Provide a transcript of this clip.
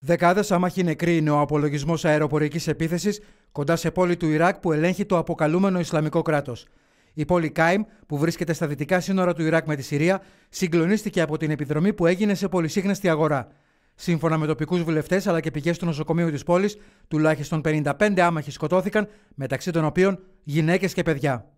Δεκάδες άμαχοι νεκροί είναι ο απολογισμός αεροπορικής επίθεσης κοντά σε πόλη του Ιράκ που ελέγχει το αποκαλούμενο Ισλαμικό κράτος. Η πόλη Κάιμ, που βρίσκεται στα δυτικά σύνορα του Ιράκ με τη Συρία, συγκλονίστηκε από την επιδρομή που έγινε σε πολυσύχναστη αγορά. Σύμφωνα με τοπικούς βουλευτές αλλά και πηγές του νοσοκομείου της πόλης, τουλάχιστον 55 άμαχοι σκοτώθηκαν, μεταξύ των οποίων γυναίκες και παιδιά.